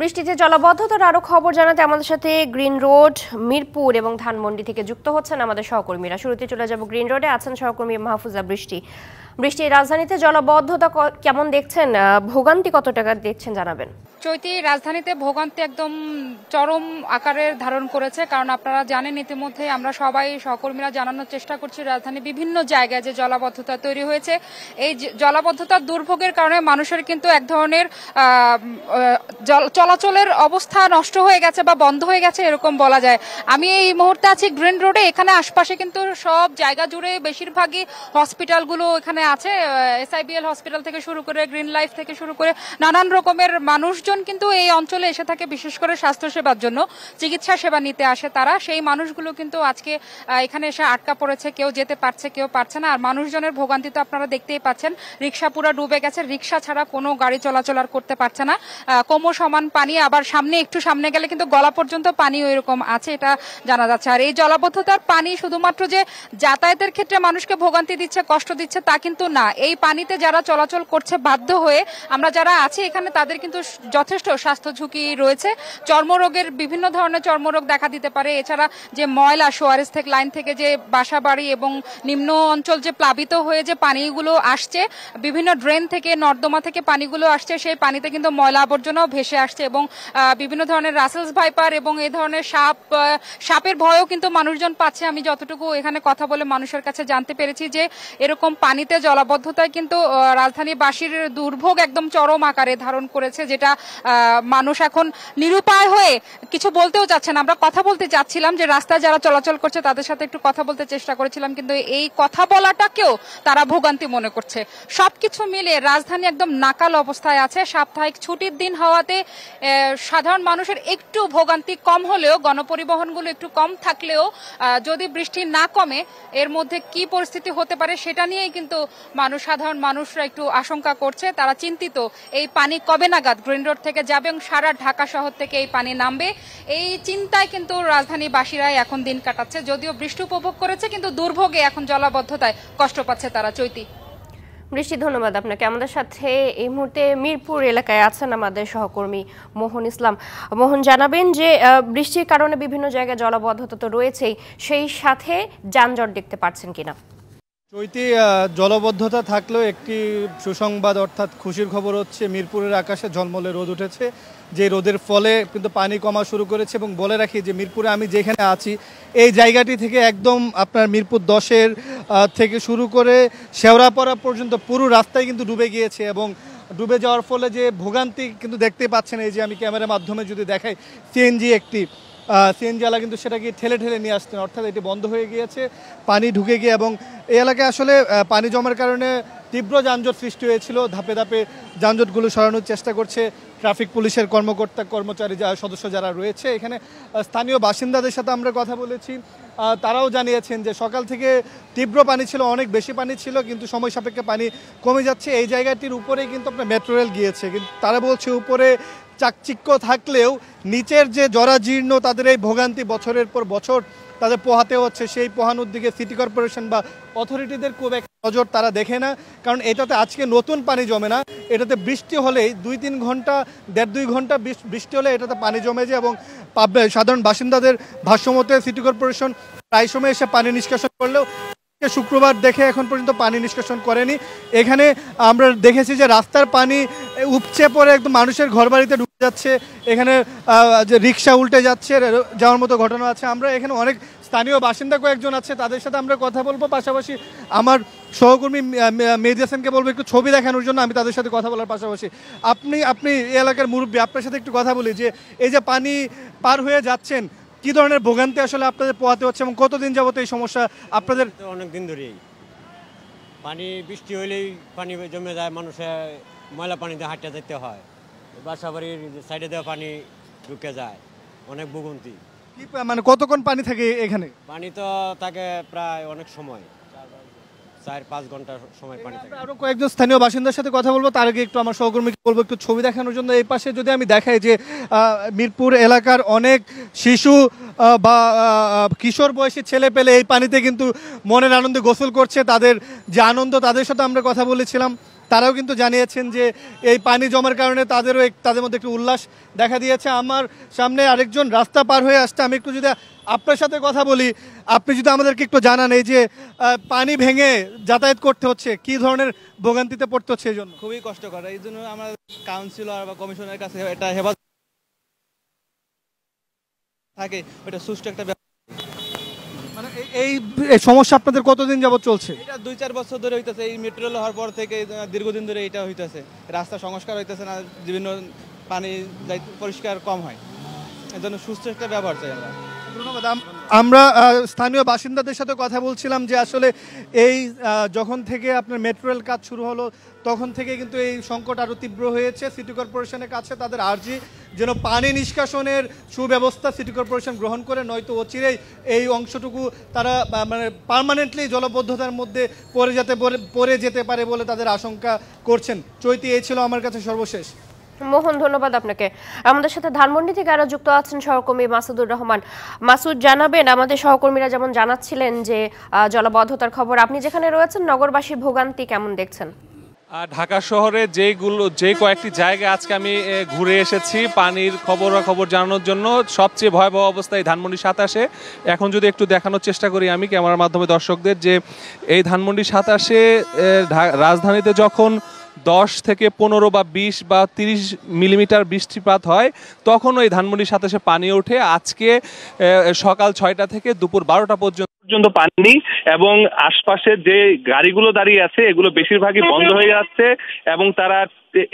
বৃষ্টিতে জলাবদ্ধতার আরও খবর জানাতে আমাদের সাথে গ্রিন রোড মিরপুর এবং ধানমন্ডি থেকে যুক্ত হচ্ছেন আমাদের সহকর্মীরা শুরুতে চলে যাব গ্রিন রোডে আছেন সহকর্মী মাহফুজা বৃষ্টি বৃষ্টির রাজধানীতে জলবদ্ধতা কেমন দেখছেন ভোগান্তি কত টাকা দেখছেন জানাবেন চৈতি রাজধানীতে ভোগান্তি একদম চরম আকারের ধারণ করেছে কারণ আপনারা জানেন ইতিমধ্যে আমরা সবাই সহকর্মীরা জানানোর চেষ্টা করছি রাজধানী বিভিন্ন জায়গায় যে জলাবদ্ধতা তৈরি হয়েছে এই জলাবদ্ধতা দুর্ভোগের কারণে মানুষের কিন্তু এক ধরনের চলাচলের অবস্থা নষ্ট হয়ে গেছে বা বন্ধ হয়ে গেছে এরকম বলা যায় আমি এই মুহূর্তে আছি গ্রিন রোডে এখানে আশপাশে কিন্তু সব জায়গা জুড়ে বেশিরভাগই হসপিটালগুলো এখানে আছে এসআইবিএল হসপিটাল থেকে শুরু করে গ্রিন লাইফ থেকে শুরু করে নানান রকমের মানুষজন কিন্তু এই অঞ্চলে এসে থাকে বিশেষ করে স্বাস্থ্যসেবার জন্য চিকিৎসা সেবা নিতে আসে তারা সেই মানুষগুলো কিন্তু আজকে এখানে এসে আটকা পড়েছে কেউ যেতে পারছে কেউ পারছে না আর মানুষজনের ভোগান্তি তো আপনারা দেখতেই পাচ্ছেন রিক্সা পুরো ডুবে গেছে রিক্সা ছাড়া কোনো গাড়ি চলাচল আর করতে পারছে না কোমর সমান পানি আবার সামনে একটু সামনে গেলে কিন্তু গলা পর্যন্ত পানি ওই রকম আছে এটা জানা যাচ্ছে আর এই জলাবদ্ধতার পানি শুধুমাত্র যে যাতায়াতের ক্ষেত্রে মানুষকে ভোগান্তি দিচ্ছে কষ্ট দিচ্ছে তা কিন্তু কিন্তু না এই পানিতে যারা চলাচল করছে বাধ্য হয়ে আমরা যারা আছি এখানে তাদের কিন্তু যথেষ্ট স্বাস্থ্য ঝুঁকি রয়েছে চর্মরোগের বিভিন্ন ধরনের চর্মরোগ দেখা দিতে পারে এছাড়া যে ময়লা সোয়ারেজ থেকে লাইন থেকে যে বাসা বাড়ি এবং নিম্ন অঞ্চল যে প্লাবিত হয়ে যে পানিগুলো আসছে বিভিন্ন ড্রেন থেকে নর্দমা থেকে পানিগুলো আসছে সেই পানিতে কিন্তু ময়লা আবর্জনাও ভেসে আসছে এবং বিভিন্ন ধরনের রাসেলস ভাইপার এবং এই ধরনের সাপ সাপের ভয়ও কিন্তু মানুষজন পাচ্ছে আমি যতটুকু এখানে কথা বলে মানুষের কাছে জানতে পেরেছি যে এরকম পানিতে জলাবদ্ধতায় কিন্তু রাজধানীবাসীর দুর্ভোগ একদম চরম আকারে ধারণ করেছে যেটা মানুষ এখন নিরুপায় হয়ে কিছু বলতেও চাচ্ছে না আমরা কথা বলতে চাচ্ছিলাম যে রাস্তায় যারা চলাচল করছে তাদের সাথে একটু কথা বলতে চেষ্টা করেছিলাম কিন্তু এই কথা বলাটাকেও তারা ভোগান্তি মনে করছে সবকিছু মিলে রাজধানী একদম নাকাল অবস্থায় আছে সাপ্তাহিক ছুটির দিন হওয়াতে সাধারণ মানুষের একটু ভোগান্তি কম হলেও গণপরিবহনগুলো একটু কম থাকলেও যদি বৃষ্টি না কমে এর মধ্যে কি পরিস্থিতি হতে পারে সেটা নিয়েই কিন্তু মানুষ সাধারণ মানুষরা একটু আশঙ্কা করছে তারা চিন্তিত এই পানি কবে নাগাদ গ্রিন রোড থেকে যাবে এবং সারা ঢাকা শহর থেকে এই পানি নামবে এই চিন্তায় কিন্তু বাসীরাই এখন দিন কাটাচ্ছে যদিও বৃষ্টি উপভোগ করেছে কিন্তু দুর্ভোগে এখন জলাবদ্ধতায় কষ্ট পাচ্ছে তারা চৈতি বৃষ্টি ধন্যবাদ আপনাকে আমাদের সাথে এই মুহূর্তে মিরপুর এলাকায় আছেন আমাদের সহকর্মী মোহন ইসলাম মোহন জানাবেন যে বৃষ্টির কারণে বিভিন্ন জায়গায় জলাবদ্ধতা তো রয়েছেই সেই সাথে যানজট দেখতে পাচ্ছেন কিনা চৈতি জলবদ্ধতা থাকলেও একটি সুসংবাদ অর্থাৎ খুশির খবর হচ্ছে মিরপুরের আকাশে ঝলমলে রোদ উঠেছে যে রোদের ফলে কিন্তু পানি কমা শুরু করেছে এবং বলে রাখি যে মিরপুরে আমি যেখানে আছি এই জায়গাটি থেকে একদম আপনার মিরপুর দশের থেকে শুরু করে শেওড়াপড়া পর্যন্ত পুরো রাস্তায় কিন্তু ডুবে গিয়েছে এবং ডুবে যাওয়ার ফলে যে ভোগান্তি কিন্তু দেখতে পাচ্ছেন এই যে আমি ক্যামেরার মাধ্যমে যদি দেখাই সিএনজি একটি সিএনজিওয়ালা কিন্তু সেটাকে ঠেলে ঠেলে নিয়ে আসতেন অর্থাৎ এটি বন্ধ হয়ে গিয়েছে পানি ঢুকে গিয়ে এবং এই এলাকায় আসলে পানি জমার কারণে তীব্র যানজট সৃষ্টি হয়েছিল ধাপে ধাপে যানজটগুলো সরানোর চেষ্টা করছে ট্রাফিক পুলিশের কর্মকর্তা কর্মচারী যা সদস্য যারা রয়েছে এখানে স্থানীয় বাসিন্দাদের সাথে আমরা কথা বলেছি তারাও জানিয়েছেন যে সকাল থেকে তীব্র পানি ছিল অনেক বেশি পানি ছিল কিন্তু সময় সাপেক্ষে পানি কমে যাচ্ছে এই জায়গাটির উপরেই কিন্তু আপনার মেট্রো রেল গিয়েছে কিন্তু তারা বলছে উপরে চাকচিক্য থাকলেও নিচের যে জরাজীর্ণ তাদের এই ভোগান্তি বছরের পর বছর তাদের পোহাতে হচ্ছে সেই পোহানোর দিকে সিটি কর্পোরেশন বা অথরিটিদের খুব এক নজর তারা দেখে না কারণ এটাতে আজকে নতুন পানি জমে না এটাতে বৃষ্টি হলেই দুই তিন ঘন্টা দেড় দুই ঘন্টা বৃষ্টি হলে এটাতে পানি জমে যায় এবং সাধারণ বাসিন্দাদের ভাষ্যমতে সিটি কর্পোরেশন প্রায় সময় এসে পানি নিষ্কাশন করলেও শুক্রবার দেখে এখন পর্যন্ত পানি নিষ্কাশন করেনি এখানে আমরা দেখেছি যে রাস্তার পানি উপচে পড়ে একদম মানুষের ঘর বাড়িতে ঢুকে যাচ্ছে এখানে যে রিক্সা উল্টে যাচ্ছে যাওয়ার মতো ঘটনা আছে আমরা এখানে অনেক স্থানীয় বাসিন্দা কয়েকজন আছে তাদের সাথে আমরা কথা বলবো পাশাপাশি আমার সহকর্মী মেহেদি হাসানকে বলবো একটু ছবি দেখানোর জন্য আমি তাদের সাথে কথা বলার পাশাপাশি আপনি আপনি এলাকার মুরব্বী আপনার সাথে একটু কথা বলি যে এই যে পানি পার হয়ে যাচ্ছেন কি ধরনের ভোগান্তি আসলে আপনাদের পোহাতে হচ্ছে এবং কতদিন যাবত এই সমস্যা আপনাদের অনেক দিন ধরেই পানি বৃষ্টি হইলেই পানি জমে যায় মানুষে ময়লা পানিতে হাঁটতে যেতে হয় বাসা বাড়ির সাইডে দেওয়া পানি ঢুকে যায় অনেক ভোগান্তি মানে কতক্ষণ পানি থাকে এখানে পানি তো থাকে প্রায় অনেক সময় স্থানীয় বাসিন্দার সাথে কথা বলবো তার আগে একটু আমার সহকর্মীকে বলবো একটু ছবি দেখানোর জন্য এই পাশে যদি আমি দেখাই যে মিরপুর এলাকার অনেক শিশু বা কিশোর বয়সী ছেলে পেলে এই পানিতে কিন্তু মনের আনন্দে গোসল করছে তাদের যে আনন্দ তাদের সাথে আমরা কথা বলেছিলাম তারাও কিন্তু জানিয়েছেন যে এই পানি জমার কারণে তাদেরও তাদের মধ্যে একটু উল্লাস দেখা দিয়েছে আমার সামনে আরেকজন রাস্তা পার হয়ে আসছে আমি একটু যদি আপনার সাথে কথা বলি আপনি যদি আমাদেরকে একটু জানান এই যে পানি ভেঙে যাতায়াত করতে হচ্ছে কি ধরনের ভোগান্তিতে পড়তে হচ্ছে এই জন্য খুবই কষ্টকর এই জন্য আমরা কাউন্সিলর বা কমিশনের কাছে এটা হেফাজত থাকে ওটা সুষ্ঠু একটা এই সমস্যা আপনাদের কতদিন যাবত চলছে এটা দুই চার বছর ধরে হইতেছে এই মেট্রো হওয়ার পর থেকে দীর্ঘদিন ধরে এটা হইতেছে রাস্তা সংস্কার হইতেছে না বিভিন্ন পানি পরিষ্কার কম হয় জন্য সুস্থ একটা ব্যবহার চাই আমরা ধন্যবাদ আমরা স্থানীয় বাসিন্দাদের সাথে কথা বলছিলাম যে আসলে এই যখন থেকে আপনার মেট্রো রেল কাজ শুরু হলো তখন থেকে কিন্তু এই সংকট আরও তীব্র হয়েছে সিটি কর্পোরেশনের কাছে তাদের আর্জি যেন পানি নিষ্কাশনের সুব্যবস্থা সিটি কর্পোরেশন গ্রহণ করে নয়তো অচিরেই এই অংশটুকু তারা মানে পারমানেন্টলি জলবদ্ধতার মধ্যে পড়ে যেতে পড়ে যেতে পারে বলে তাদের আশঙ্কা করছেন চৈতি এই ছিল আমার কাছে সর্বশেষ মোহন ধন্যবাদ আপনাকে আমাদের সাথে ধানমন্ডি থেকে আরো যুক্ত আছেন সহকর্মী মাসুদুর রহমান মাসুদ জানাবেন আমাদের সহকর্মীরা যেমন জানাচ্ছিলেন যে জলাবদ্ধতার খবর আপনি যেখানে রয়েছেন নগরবাসী ভোগান্তি কেমন দেখছেন ঢাকা শহরে যেগুলো যে কয়েকটি জায়গা আজকে আমি ঘুরে এসেছি পানির খবর খবর জানানোর জন্য সবচেয়ে ভয়াবহ অবস্থায় ধানমন্ডি সাতাশে এখন যদি একটু দেখানোর চেষ্টা করি আমি ক্যামেরার মাধ্যমে দর্শকদের যে এই ধানমন্ডি সাতাশে রাজধানীতে যখন দশ থেকে পনেরো বা বিশ বা তিরিশ মিলিমিটার বৃষ্টিপাত হয় তখন ওই ধানমন্ডির সাথে সে পানি ওঠে আজকে সকাল ছয়টা থেকে দুপুর বারোটা পর্যন্ত পর্যন্ত পাননি এবং আশপাশে যে গাড়িগুলো দাঁড়িয়ে আছে এগুলো বেশিরভাগই বন্ধ হয়ে যাচ্ছে এবং তারা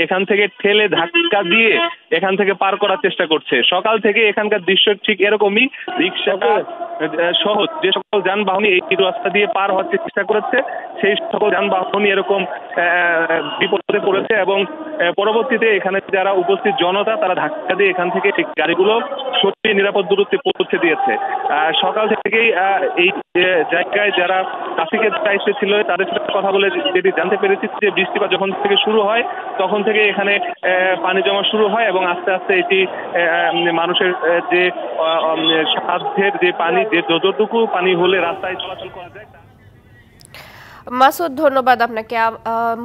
এখান থেকে ঠেলে ধাক্কা দিয়ে এখান থেকে পার করার চেষ্টা করছে সকাল থেকে এখানকার দৃশ্য ঠিক এরকমই রিক্সা সহজ যে সকল যানবাহন এই রাস্তা দিয়ে পার হওয়ার চেষ্টা করেছে সেই সকল যানবাহন এরকম বিপদে পড়েছে এবং পরবর্তীতে এখানে যারা উপস্থিত জনতা তারা ধাক্কা দিয়ে এখান থেকে ঠিক গাড়িগুলো সত্যি নিরাপদ দূরত্বে পৌঁছে দিয়েছে সকাল থেকেই এই জায়গায় যারা ট্রাফিকের দায়িত্বে ছিল তাদের সাথে কথা বলে যেটি জানতে পেরেছি যে বৃষ্টিপাত যখন থেকে শুরু হয় তখন থেকে এখানে পানি জমা শুরু হয় এবং আস্তে আস্তে এটি মানুষের যে সাধ্যের যে পানি যে যতটুকু পানি হলে রাস্তায় চলাচল করা যায় মাসুদ ধন্যবাদ আপনাকে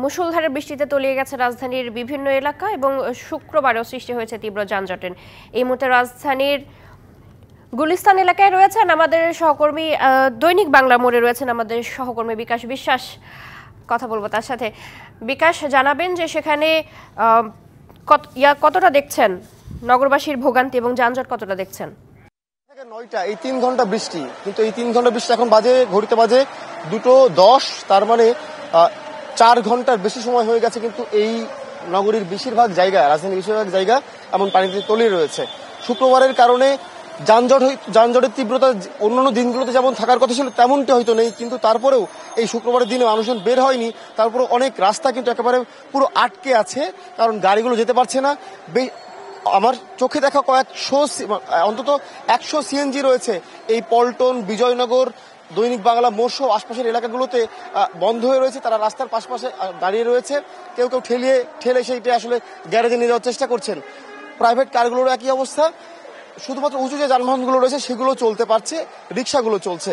মুসলধারে বৃষ্টিতে তলিয়ে গেছে রাজধানীর বিভিন্ন এলাকা এবং শুক্রবারও সৃষ্টি হয়েছে তীব্র যানজটের এই মুহূর্তে রাজধানীর গুলিস্তান এলাকায় রয়েছেন আমাদের সহকর্মী দৈনিক বাংলা মোড়ে রয়েছেন আমাদের সহকর্মী বিকাশ বিশ্বাস কথা বলবো তার সাথে বিকাশ জানাবেন যে সেখানে কতটা দেখছেন নগরবাসীর ভোগান্তি এবং যানজট কতটা দেখছেন নয়টা এই তিন ঘন্টা বৃষ্টি কিন্তু এই তিন ঘন্টা বৃষ্টি এখন বাজে ঘড়িতে বাজে দুটো দশ তার মানে চার ঘন্টার বেশি সময় হয়ে গেছে কিন্তু এই নগরীর বেশিরভাগ জায়গা রাজধানীর বেশিরভাগ জায়গা এমন পানিতে তলিয়ে রয়েছে শুক্রবারের কারণে যানজট যানজটের তীব্রতা অন্যান্য দিনগুলোতে যেমন থাকার কথা ছিল তেমনটি হয়তো নেই কিন্তু তারপরেও এই শুক্রবারের দিনে মানুষজন বের হয়নি তারপরে অনেক রাস্তা কিন্তু একেবারে পুরো আটকে আছে কারণ গাড়িগুলো যেতে পারছে না আমার চোখে দেখা কয়েকশো অন্তত একশো সিএনজি রয়েছে এই পল্টন বিজয়নগর দৈনিক বাংলা মোর্শ আশপাশের এলাকাগুলোতে বন্ধ হয়ে রয়েছে তারা রাস্তার পাশপাশে দাঁড়িয়ে রয়েছে কেউ কেউ ঠেলিয়ে ঠেলে সেইটা আসলে গ্যারেজে নিয়ে যাওয়ার চেষ্টা করছেন প্রাইভেট কারগুলোর একই অবস্থা শুধুমাত্র উঁচু যে যানবাহনগুলো রয়েছে সেগুলো চলতে পারছে রিক্সাগুলো চলছে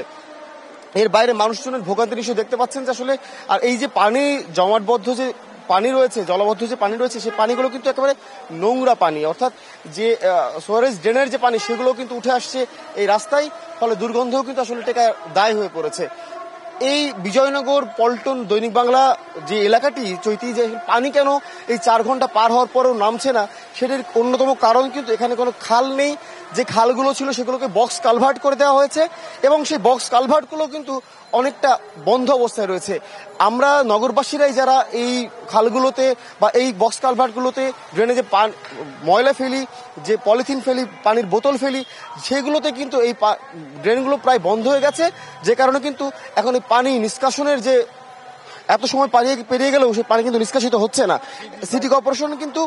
এর বাইরে মানুষজনের ভোগান্তি নিশ্চয়ই দেখতে পাচ্ছেন যে আসলে আর এই যে পানি জমাটবদ্ধ যে পানি রয়েছে জলবদ্ধ যে পানি রয়েছে সেই পানিগুলো কিন্তু একেবারে নোংরা পানি অর্থাৎ যে সোয়ারেজ ড্রেনের যে পানি সেগুলো কিন্তু উঠে আসছে এই রাস্তায় ফলে দুর্গন্ধও কিন্তু আসলে টেকা দায় হয়ে পড়েছে এই বিজয়নগর পল্টন দৈনিক বাংলা যে এলাকাটি চৈতি যে পানি কেন এই চার ঘন্টা পার হওয়ার পরেও নামছে না সেটির অন্যতম কারণ কিন্তু এখানে কোনো খাল নেই যে খালগুলো ছিল সেগুলোকে বক্স কালভার্ট করে দেওয়া হয়েছে এবং সেই বক্স কালভার্টগুলো কিন্তু অনেকটা বন্ধ অবস্থায় রয়েছে আমরা নগরবাসীরাই যারা এই খালগুলোতে বা এই বক্স কালভার্টগুলোতে যে পান ময়লা ফেলি যে পলিথিন ফেলি পানির বোতল ফেলি সেগুলোতে কিন্তু এই ড্রেনগুলো প্রায় বন্ধ হয়ে গেছে যে কারণে কিন্তু এখন এই পানি নিষ্কাশনের যে এত সময় পানি পেরিয়ে গেলেও সে পানি কিন্তু নিষ্কাশিত হচ্ছে না সিটি কর্পোরেশন কিন্তু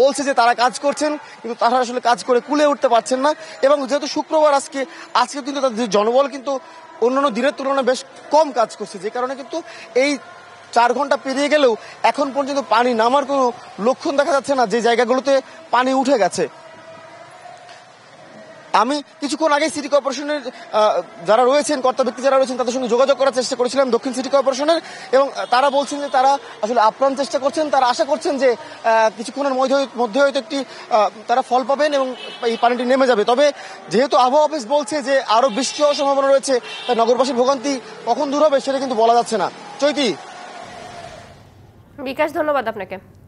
বলছে যে তারা কাজ করছেন কিন্তু তারা আসলে কাজ করে কুলে উঠতে পারছেন না এবং যেহেতু শুক্রবার আজকে আজকে কিন্তু তাদের জনবল কিন্তু অন্যান্য দিনের তুলনায় বেশ কম কাজ করছে যে কারণে কিন্তু এই চার ঘন্টা পেরিয়ে গেলেও এখন পর্যন্ত পানি নামার কোনো লক্ষণ দেখা যাচ্ছে না যে জায়গাগুলোতে পানি উঠে গেছে আমি কিছুক্ষণ আগে সিটি কর্পোরেশনের যারা রয়েছেন কর্তা ব্যক্তি যারা রয়েছেন তাদের সঙ্গে যোগাযোগ করার চেষ্টা করেছিলাম দক্ষিণ সিটি কর্পোরেশনের এবং তারা বলছেন যে তারা আসলে আপ্রাণ চেষ্টা করছেন তারা আশা করছেন যে কিছুক্ষণের মধ্যে মধ্যে হয়তো একটি তারা ফল পাবেন এবং এই পানিটি নেমে যাবে তবে যেহেতু আবহাওয়া অফিস বলছে যে আরও বৃষ্টি হওয়ার সম্ভাবনা রয়েছে তাই নগরবাসীর ভোগান্তি কখন দূর হবে সেটা কিন্তু বলা যাচ্ছে না চৈতি বিকাশ ধন্যবাদ আপনাকে